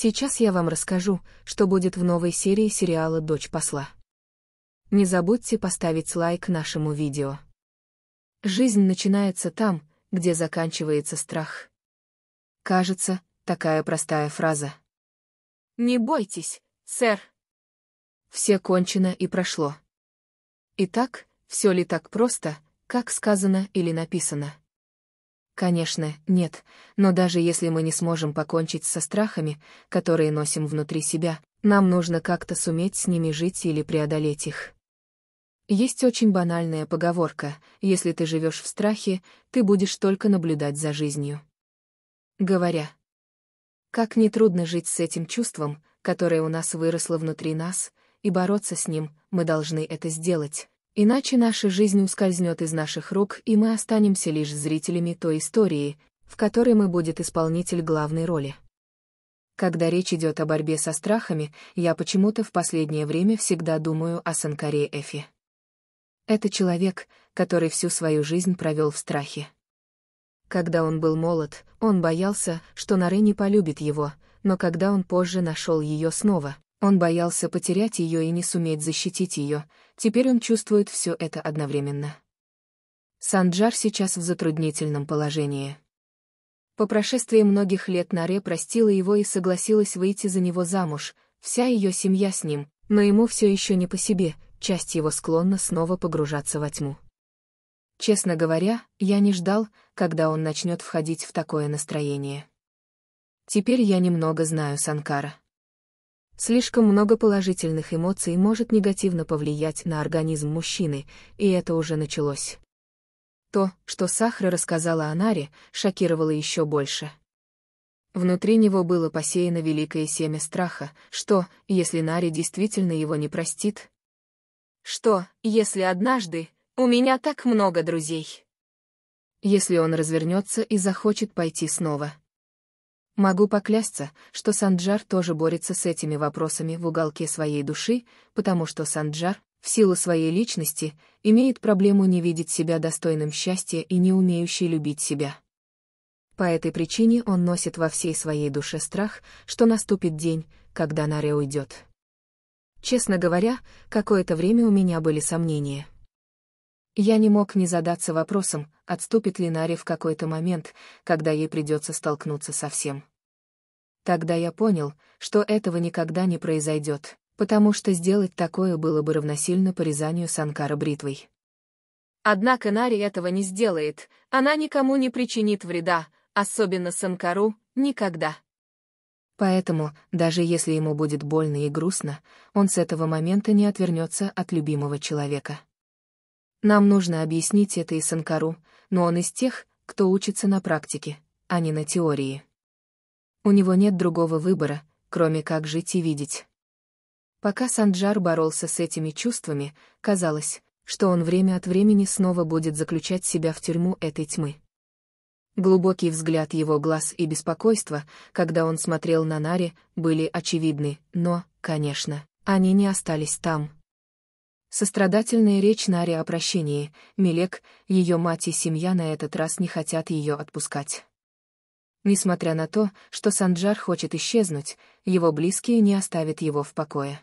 Сейчас я вам расскажу, что будет в новой серии сериала «Дочь посла». Не забудьте поставить лайк нашему видео. Жизнь начинается там, где заканчивается страх. Кажется, такая простая фраза. «Не бойтесь, сэр». Все кончено и прошло. Итак, все ли так просто, как сказано или написано? Конечно, нет, но даже если мы не сможем покончить со страхами, которые носим внутри себя, нам нужно как-то суметь с ними жить или преодолеть их. Есть очень банальная поговорка «если ты живешь в страхе, ты будешь только наблюдать за жизнью». Говоря, как нетрудно жить с этим чувством, которое у нас выросло внутри нас, и бороться с ним, мы должны это сделать, Иначе наша жизнь ускользнет из наших рук, и мы останемся лишь зрителями той истории, в которой мы будет исполнитель главной роли. Когда речь идет о борьбе со страхами, я почему-то в последнее время всегда думаю о Санкаре Эфи. Это человек, который всю свою жизнь провел в страхе. Когда он был молод, он боялся, что Нары не полюбит его, но когда он позже нашел ее снова, он боялся потерять ее и не суметь защитить ее, теперь он чувствует все это одновременно. Санджар сейчас в затруднительном положении. По прошествии многих лет Наре простила его и согласилась выйти за него замуж, вся ее семья с ним, но ему все еще не по себе, часть его склонна снова погружаться во тьму. Честно говоря, я не ждал, когда он начнет входить в такое настроение. Теперь я немного знаю Санкара. Слишком много положительных эмоций может негативно повлиять на организм мужчины, и это уже началось. То, что Сахра рассказала о Наре, шокировало еще больше. Внутри него было посеяно великое семя страха, что, если Наре действительно его не простит? Что, если однажды у меня так много друзей? Если он развернется и захочет пойти снова. Могу поклясться, что Санджар тоже борется с этими вопросами в уголке своей души, потому что Санджар, в силу своей личности, имеет проблему не видеть себя достойным счастья и не умеющий любить себя. По этой причине он носит во всей своей душе страх, что наступит день, когда Наре уйдет. Честно говоря, какое-то время у меня были сомнения. Я не мог не задаться вопросом, отступит ли Нари в какой-то момент, когда ей придется столкнуться со всем. Тогда я понял, что этого никогда не произойдет, потому что сделать такое было бы равносильно порезанию Санкара бритвой. Однако Нари этого не сделает, она никому не причинит вреда, особенно Санкару, никогда. Поэтому, даже если ему будет больно и грустно, он с этого момента не отвернется от любимого человека. Нам нужно объяснить это и Санкару, но он из тех, кто учится на практике, а не на теории. У него нет другого выбора, кроме как жить и видеть. Пока Санджар боролся с этими чувствами, казалось, что он время от времени снова будет заключать себя в тюрьму этой тьмы. Глубокий взгляд его глаз и беспокойство, когда он смотрел на Нари, были очевидны, но, конечно, они не остались там. Сострадательная речь Нари о прощении, Милек, ее мать и семья на этот раз не хотят ее отпускать. Несмотря на то, что Санджар хочет исчезнуть, его близкие не оставят его в покое.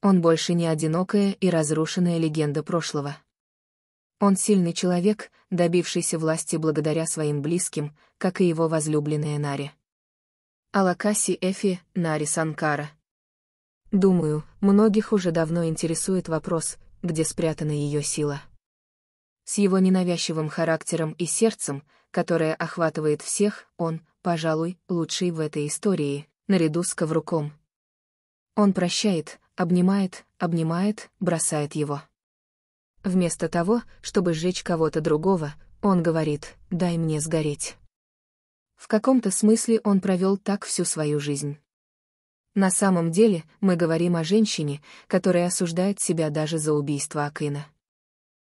Он больше не одинокая и разрушенная легенда прошлого. Он сильный человек, добившийся власти благодаря своим близким, как и его возлюбленная Нари. Алакаси Эфи, Нари Санкара. Думаю, многих уже давно интересует вопрос, где спрятана ее сила. С его ненавязчивым характером и сердцем, которое охватывает всех, он, пожалуй, лучший в этой истории, наряду с ковруком. Он прощает, обнимает, обнимает, бросает его. Вместо того, чтобы сжечь кого-то другого, он говорит «дай мне сгореть». В каком-то смысле он провел так всю свою жизнь. На самом деле, мы говорим о женщине, которая осуждает себя даже за убийство Акина.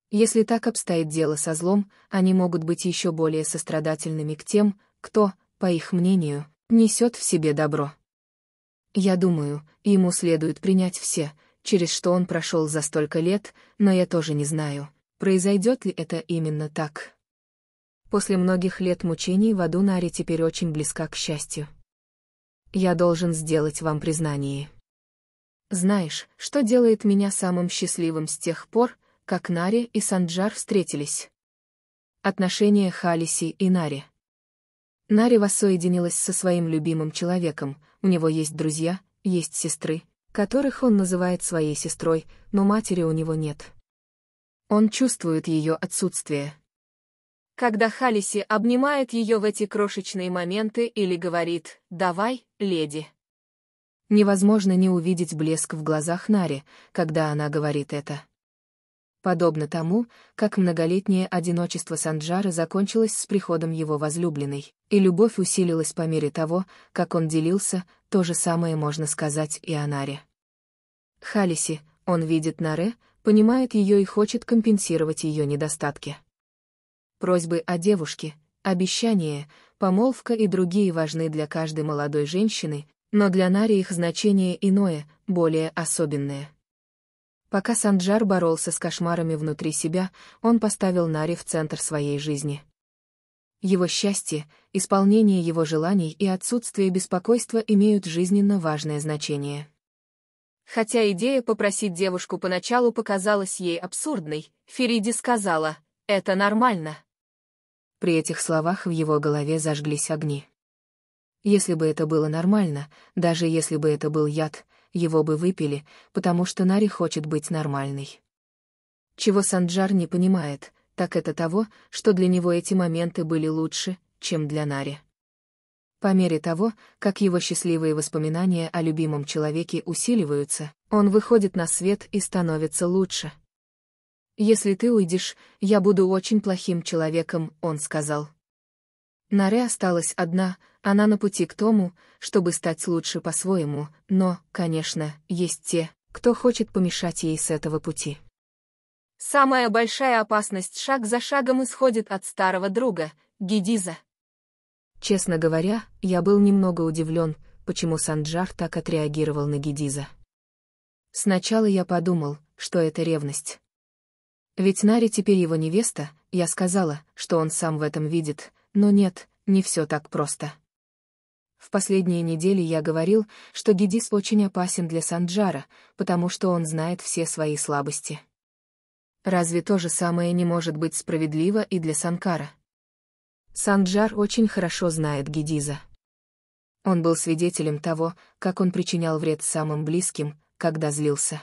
Если так обстоит дело со злом, они могут быть еще более сострадательными к тем, кто, по их мнению, несет в себе добро. Я думаю, ему следует принять все, через что он прошел за столько лет, но я тоже не знаю, произойдет ли это именно так. После многих лет мучений в аду Нари теперь очень близка к счастью. Я должен сделать вам признание. Знаешь, что делает меня самым счастливым с тех пор, как Нари и Санджар встретились? Отношения Халиси и Нари. Нари воссоединилась со своим любимым человеком, у него есть друзья, есть сестры, которых он называет своей сестрой, но матери у него нет. Он чувствует ее отсутствие когда Халиси обнимает ее в эти крошечные моменты или говорит «давай, леди». Невозможно не увидеть блеск в глазах Нари, когда она говорит это. Подобно тому, как многолетнее одиночество Санджара закончилось с приходом его возлюбленной, и любовь усилилась по мере того, как он делился, то же самое можно сказать и о Наре. Халиси, он видит Наре, понимает ее и хочет компенсировать ее недостатки просьбы о девушке, обещания, помолвка и другие важны для каждой молодой женщины, но для Нари их значение иное, более особенное. Пока Санджар боролся с кошмарами внутри себя, он поставил Нари в центр своей жизни. Его счастье, исполнение его желаний и отсутствие беспокойства имеют жизненно важное значение. Хотя идея попросить девушку поначалу показалась ей абсурдной, Фериди сказала, «Это нормально». При этих словах в его голове зажглись огни. Если бы это было нормально, даже если бы это был яд, его бы выпили, потому что Нари хочет быть нормальной. Чего Санджар не понимает, так это того, что для него эти моменты были лучше, чем для Нари. По мере того, как его счастливые воспоминания о любимом человеке усиливаются, он выходит на свет и становится лучше. «Если ты уйдешь, я буду очень плохим человеком», — он сказал. Наре осталась одна, она на пути к тому, чтобы стать лучше по-своему, но, конечно, есть те, кто хочет помешать ей с этого пути. Самая большая опасность шаг за шагом исходит от старого друга, Гедиза. Честно говоря, я был немного удивлен, почему Санджар так отреагировал на Гедиза. Сначала я подумал, что это ревность. Ведь Нари теперь его невеста, я сказала, что он сам в этом видит, но нет, не все так просто. В последние недели я говорил, что Гедис очень опасен для Санджара, потому что он знает все свои слабости. Разве то же самое не может быть справедливо и для Санкара? Санджар очень хорошо знает Гедиза. Он был свидетелем того, как он причинял вред самым близким, когда злился.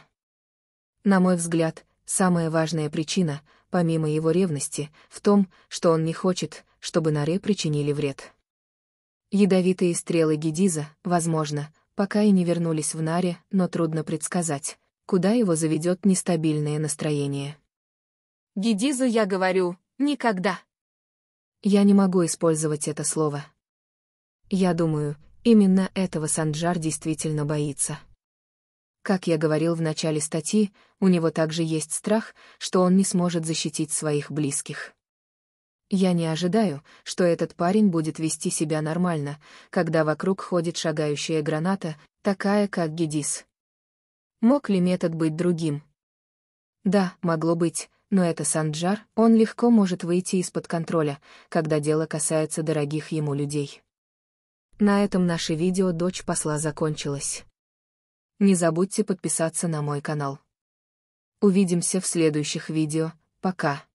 На мой взгляд, Самая важная причина, помимо его ревности, в том, что он не хочет, чтобы норе причинили вред. Ядовитые стрелы Гедиза, возможно, пока и не вернулись в Наре, но трудно предсказать, куда его заведет нестабильное настроение. Гедизу я говорю, никогда. Я не могу использовать это слово. Я думаю, именно этого Санджар действительно боится. Как я говорил в начале статьи, у него также есть страх, что он не сможет защитить своих близких. Я не ожидаю, что этот парень будет вести себя нормально, когда вокруг ходит шагающая граната, такая как Гедис. Мог ли метод быть другим? Да, могло быть, но это Санджар, он легко может выйти из-под контроля, когда дело касается дорогих ему людей. На этом наше видео «Дочь посла» закончилось. Не забудьте подписаться на мой канал. Увидимся в следующих видео. Пока.